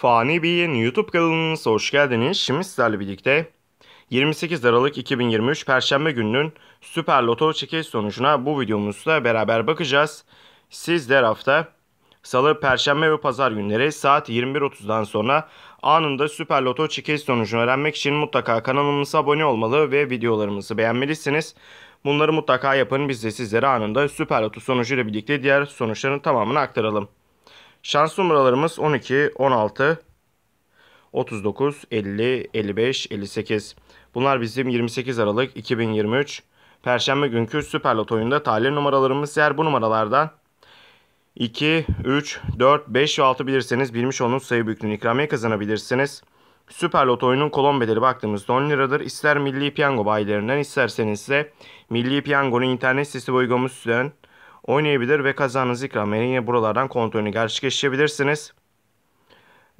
Fani Bey'in YouTube kanalınıza hoş geldiniz. Şimdi sizlerle birlikte 28 Aralık 2023 Perşembe gününün Süper Loto çekiliş sonucuna bu videomuzla beraber bakacağız. Sizler hafta Salı, Perşembe ve Pazar günleri saat 21.30'dan sonra anında Süper Loto çekiliş sonucunu öğrenmek için mutlaka kanalımıza abone olmalı ve videolarımızı beğenmelisiniz. Bunları mutlaka yapın biz de sizlere anında Süper Loto sonucuyla birlikte diğer sonuçların tamamını aktaralım. Şans numaralarımız 12, 16, 39, 50, 55, 58. Bunlar bizim 28 Aralık 2023 Perşembe günkü Süper Lot oyunda talih numaralarımız yer bu numaralardan 2, 3, 4, 5 ve 6 bilirseniz bilmiş olduğunuz sayı büyüklüğünü ikramiye kazanabilirsiniz. Süper Lot oyunun kolon bedeli baktığımızda 10 liradır. İster Milli Piyango bayilerinden isterseniz de Milli Piyango'nun internet sitesi ve uygulamasından oynayabilir ve kazanınız ikram. yine buralardan kontrolünü gerçekleştirebilirsiniz.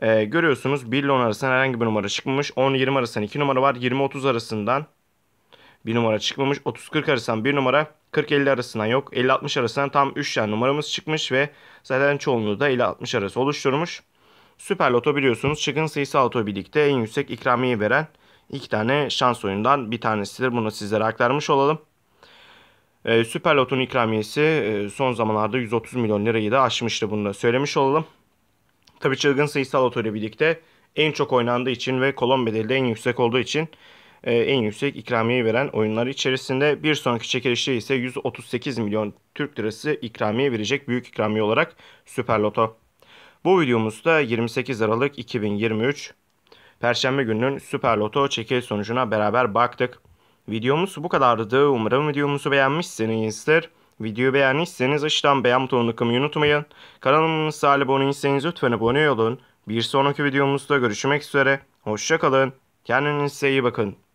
Ee, görüyorsunuz 1 ile 10 arasından herhangi bir numara çıkmamış. 10-20 arasından 2 numara var. 20-30 arasından 1 numara çıkmamış. 30-40 arasından 1 numara. 40-50 arasından yok. 50-60 arasından tam 3 tane numaramız çıkmış ve zaten çoğunluğu da 50-60 arası oluşturmuş. Süper Loto biliyorsunuz çıkın sayısal loto birlikte en yüksek ikramiye veren iki tane şans oyundan bir tanesidir. Bunu sizlere aktarmış olalım. E, Süper Lotto'nun ikramiyesi e, son zamanlarda 130 milyon lirayı da aşmıştı bunu da söylemiş olalım. Tabi çılgın sayısal loto ile birlikte en çok oynandığı için ve kolon bedeli de en yüksek olduğu için e, en yüksek ikramiyeyi veren oyunlar içerisinde bir sonraki çekilişte ise 138 milyon Türk lirası ikramiye verecek büyük ikramiye olarak Süper Loto. Bu videomuzda 28 Aralık 2023 Perşembe gününün Süper Loto çekil sonucuna beraber baktık. Videomuz bu kadardı. Umarım videomuzu beğenmişsinizdir. Videoyu beğendiyseniz aşağıdan beğen butonunu tıklamayı unutmayın. Kanalımıza abone değilseniz lütfen abone olun. Bir sonraki videomuzda görüşmek üzere. Hoşçakalın. Kendinize iyi bakın.